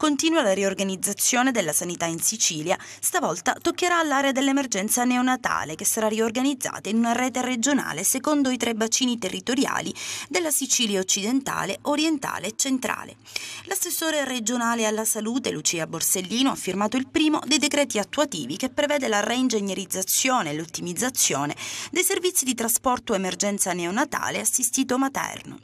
Continua la riorganizzazione della sanità in Sicilia, stavolta toccherà all'area dell'emergenza neonatale che sarà riorganizzata in una rete regionale secondo i tre bacini territoriali della Sicilia occidentale, orientale e centrale. L'assessore regionale alla salute Lucia Borsellino ha firmato il primo dei decreti attuativi che prevede la reingegnerizzazione e l'ottimizzazione dei servizi di trasporto emergenza neonatale assistito materno.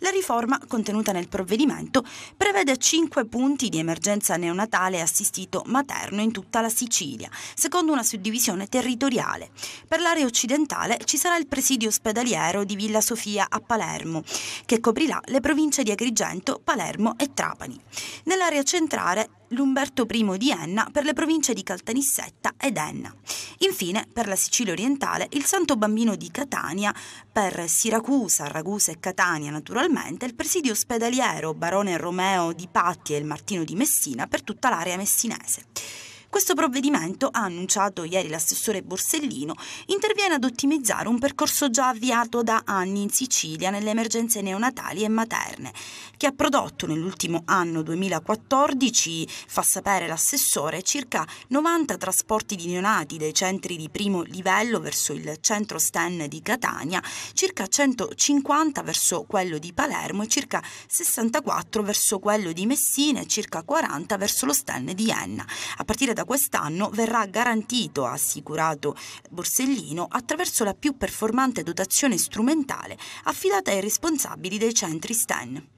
La riforma contenuta nel provvedimento prevede cinque punti di emergenza neonatale assistito materno in tutta la Sicilia, secondo una suddivisione territoriale. Per l'area occidentale ci sarà il presidio ospedaliero di Villa Sofia a Palermo, che coprirà le province di Agrigento, Palermo e Trapani. Nell'area centrale l'Umberto I di Enna per le province di Caltanissetta ed Enna. Infine, per la Sicilia orientale, il Santo Bambino di Catania, per Siracusa, Ragusa e Catania naturalmente, il presidio ospedaliero Barone Romeo di Patti e il Martino di Messina per tutta l'area messinese. Questo provvedimento, ha annunciato ieri l'assessore Borsellino, interviene ad ottimizzare un percorso già avviato da anni in Sicilia nelle emergenze neonatali e materne, che ha prodotto nell'ultimo anno 2014, fa sapere l'assessore, circa 90 trasporti di neonati dai centri di primo livello verso il centro Sten di Catania, circa 150 verso quello di Palermo e circa 64 verso quello di Messina e circa 40 verso lo Sten di Enna. A partire da quest'anno verrà garantito, ha assicurato Borsellino, attraverso la più performante dotazione strumentale affidata ai responsabili dei centri STEM.